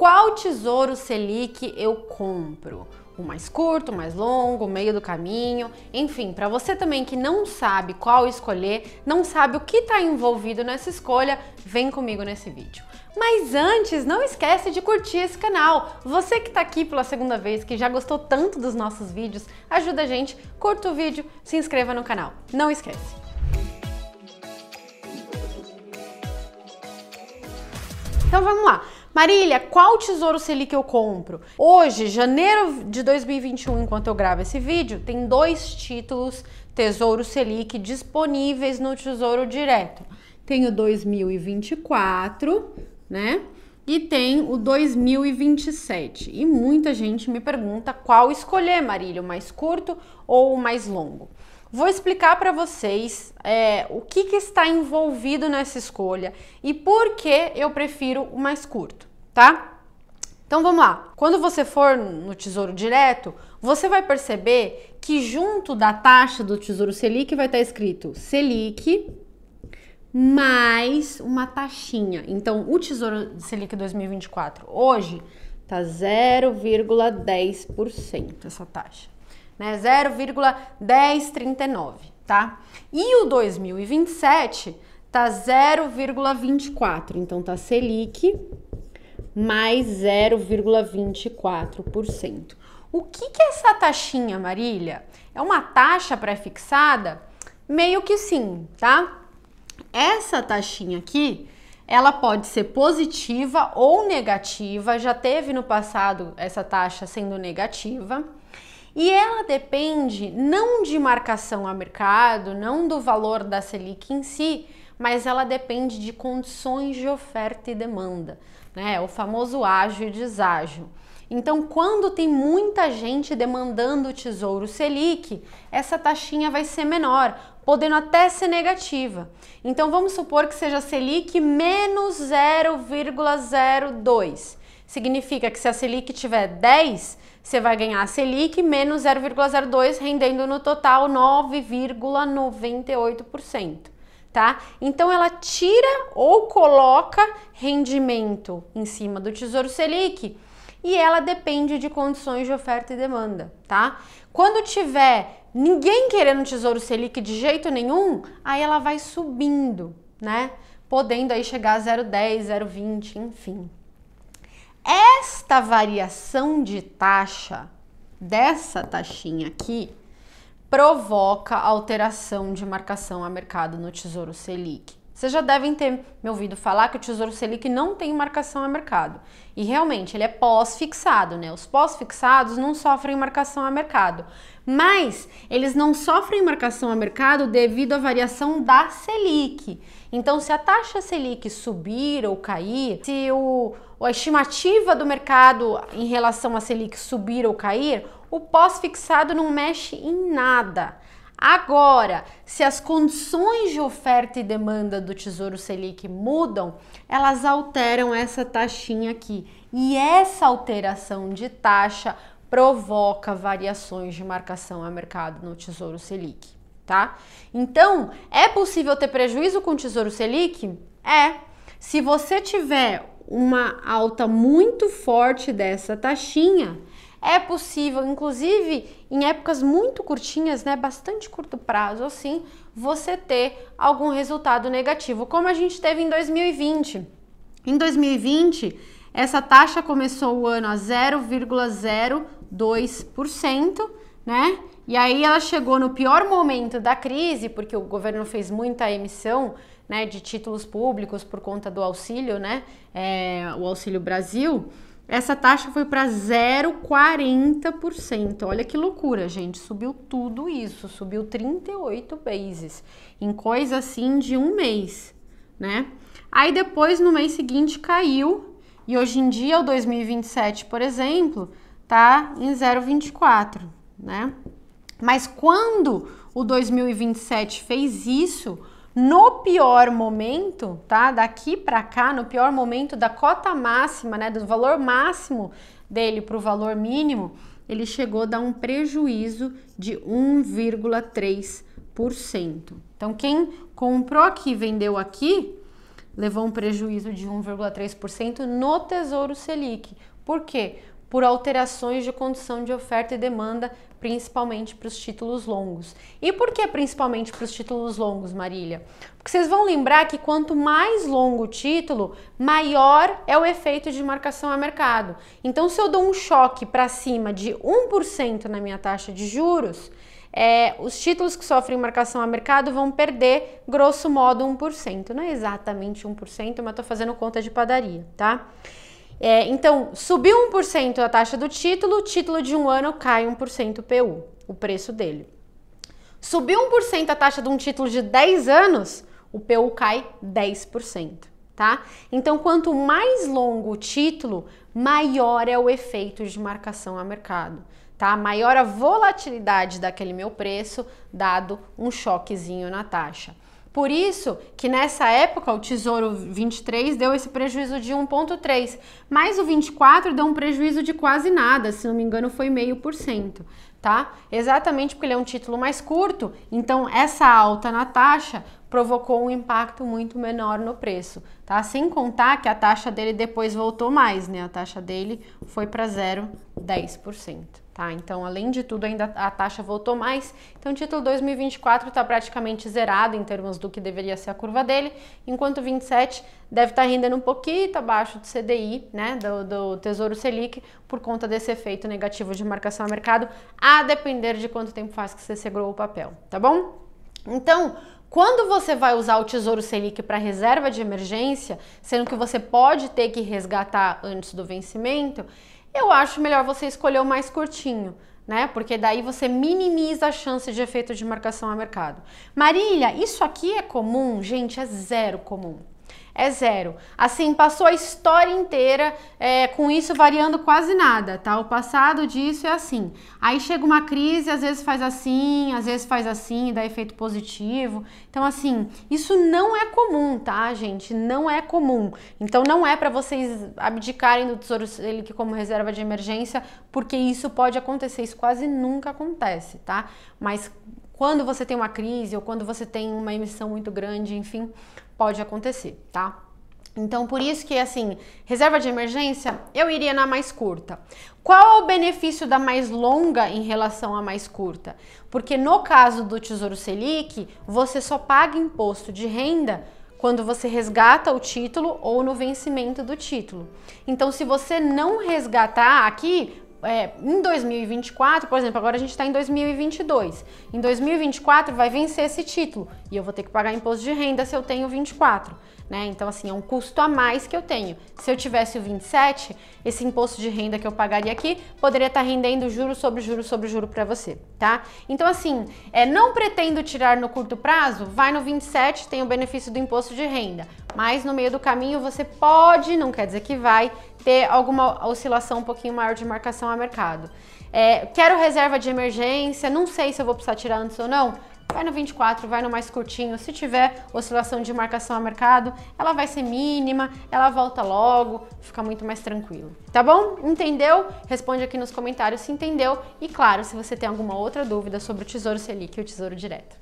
Qual tesouro Selic eu compro? O mais curto, o mais longo, o meio do caminho, enfim, para você também que não sabe qual escolher, não sabe o que está envolvido nessa escolha, vem comigo nesse vídeo. Mas antes, não esquece de curtir esse canal. Você que está aqui pela segunda vez, que já gostou tanto dos nossos vídeos, ajuda a gente, curta o vídeo, se inscreva no canal. Não esquece. Então vamos lá. Marília, qual Tesouro Selic eu compro? Hoje, janeiro de 2021, enquanto eu gravo esse vídeo, tem dois títulos Tesouro Selic disponíveis no Tesouro Direto. Tem o 2024, né? E tem o 2027. E muita gente me pergunta qual escolher, Marília, o mais curto ou o mais longo. Vou explicar para vocês é, o que, que está envolvido nessa escolha e por que eu prefiro o mais curto, tá? Então vamos lá. Quando você for no Tesouro Direto, você vai perceber que junto da taxa do Tesouro Selic vai estar tá escrito Selic mais uma taxinha. Então o Tesouro Selic 2024 hoje tá 0,10% essa taxa né? 0,1039, tá? E o 2027 tá 0,24, então tá Selic mais 0,24%. O que, que é essa taxinha, Marília? É uma taxa pré-fixada? Meio que sim, tá? Essa taxinha aqui, ela pode ser positiva ou negativa, já teve no passado essa taxa sendo negativa. E ela depende não de marcação a mercado, não do valor da Selic em si, mas ela depende de condições de oferta e demanda, né? O famoso ágio e deságio. Então, quando tem muita gente demandando o Tesouro Selic, essa taxinha vai ser menor, podendo até ser negativa. Então, vamos supor que seja Selic menos 0,02. Significa que se a Selic tiver 10, você vai ganhar a Selic menos 0,02, rendendo no total 9,98%. Tá? Então ela tira ou coloca rendimento em cima do Tesouro Selic e ela depende de condições de oferta e demanda, tá? Quando tiver ninguém querendo Tesouro Selic de jeito nenhum, aí ela vai subindo, né? Podendo aí chegar a 0,10, 0,20, enfim. Esta variação de taxa dessa taxinha aqui provoca alteração de marcação a mercado no Tesouro Selic. Vocês já devem ter me ouvido falar que o Tesouro Selic não tem marcação a mercado. E realmente, ele é pós-fixado, né? Os pós-fixados não sofrem marcação a mercado. Mas eles não sofrem marcação a mercado devido à variação da Selic. Então, se a taxa Selic subir ou cair, se o, a estimativa do mercado em relação à Selic subir ou cair, o pós-fixado não mexe em nada. Agora, se as condições de oferta e demanda do Tesouro Selic mudam, elas alteram essa taxinha aqui. E essa alteração de taxa provoca variações de marcação a mercado no Tesouro Selic tá? Então, é possível ter prejuízo com o Tesouro Selic? É. Se você tiver uma alta muito forte dessa taxinha, é possível, inclusive em épocas muito curtinhas, né, bastante curto prazo, assim, você ter algum resultado negativo, como a gente teve em 2020. Em 2020, essa taxa começou o ano a 0,02% né? E aí ela chegou no pior momento da crise, porque o governo fez muita emissão né, de títulos públicos por conta do auxílio, né? É, o Auxílio Brasil. Essa taxa foi para 0,40%. Olha que loucura, gente. Subiu tudo isso, subiu 38 bases em coisa assim de um mês, né? Aí depois no mês seguinte caiu e hoje em dia o 2027, por exemplo, tá em 0,24 né? Mas quando o 2027 fez isso, no pior momento, tá? Daqui para cá, no pior momento da cota máxima, né, do valor máximo dele para o valor mínimo, ele chegou a dar um prejuízo de 1,3%. Então, quem comprou aqui, vendeu aqui, levou um prejuízo de 1,3% no Tesouro Selic. Por quê? por alterações de condição de oferta e demanda, principalmente para os títulos longos. E por que principalmente para os títulos longos, Marília? Porque vocês vão lembrar que quanto mais longo o título, maior é o efeito de marcação a mercado. Então, se eu dou um choque para cima de 1% na minha taxa de juros, é, os títulos que sofrem marcação a mercado vão perder, grosso modo, 1%. Não é exatamente 1%, mas estou fazendo conta de padaria, tá? É, então, subiu 1% a taxa do título, o título de um ano cai 1% o PU, o preço dele. Subiu 1% a taxa de um título de 10 anos, o PU cai 10%. Tá? Então, quanto mais longo o título, maior é o efeito de marcação a mercado, tá? Maior a volatilidade daquele meu preço, dado um choquezinho na taxa. Por isso que nessa época o Tesouro 23 deu esse prejuízo de 1,3, mas o 24 deu um prejuízo de quase nada, se não me engano foi meio por cento, tá? Exatamente porque ele é um título mais curto, então essa alta na taxa provocou um impacto muito menor no preço, tá? Sem contar que a taxa dele depois voltou mais, né? A taxa dele foi para 0,10%. Tá, então, além de tudo, ainda a taxa voltou mais. Então, o título 2024 está praticamente zerado em termos do que deveria ser a curva dele, enquanto 27 deve estar tá rendendo um pouquinho abaixo do CDI, né, do, do, Tesouro Selic, por conta desse efeito negativo de marcação a mercado, a depender de quanto tempo faz que você segurou o papel, tá bom? Então, quando você vai usar o Tesouro Selic para reserva de emergência, sendo que você pode ter que resgatar antes do vencimento, eu acho melhor você escolher o mais curtinho. Né? Porque daí você minimiza a chance de efeito de marcação a mercado. Marília, isso aqui é comum? Gente, é zero comum é zero. Assim, passou a história inteira é, com isso variando quase nada, tá? O passado disso é assim. Aí chega uma crise, às vezes faz assim, às vezes faz assim, dá efeito positivo. Então, assim, isso não é comum, tá, gente? Não é comum. Então, não é para vocês abdicarem do Tesouro Selic como reserva de emergência, porque isso pode acontecer, isso quase nunca acontece, tá? Mas quando você tem uma crise ou quando você tem uma emissão muito grande, enfim, pode acontecer, tá? Então, por isso que, assim, reserva de emergência, eu iria na mais curta. Qual é o benefício da mais longa em relação à mais curta? Porque no caso do Tesouro Selic, você só paga imposto de renda quando você resgata o título ou no vencimento do título. Então, se você não resgatar aqui, é, em 2024, por exemplo, agora a gente está em 2022. Em 2024 vai vencer esse título e eu vou ter que pagar imposto de renda se eu tenho 24, né? Então, assim, é um custo a mais que eu tenho. Se eu tivesse o 27, esse imposto de renda que eu pagaria aqui poderia estar tá rendendo juro sobre juro sobre juro para você, tá? Então, assim, é, não pretendo tirar no curto prazo, vai no 27, tem o benefício do imposto de renda mas no meio do caminho você pode, não quer dizer que vai, ter alguma oscilação um pouquinho maior de marcação a mercado. É, quero reserva de emergência, não sei se eu vou precisar tirar antes ou não. Vai no 24, vai no mais curtinho. Se tiver oscilação de marcação a mercado, ela vai ser mínima, ela volta logo, fica muito mais tranquilo. Tá bom? Entendeu? Responde aqui nos comentários se entendeu. E claro, se você tem alguma outra dúvida sobre o Tesouro Selic e o Tesouro Direto.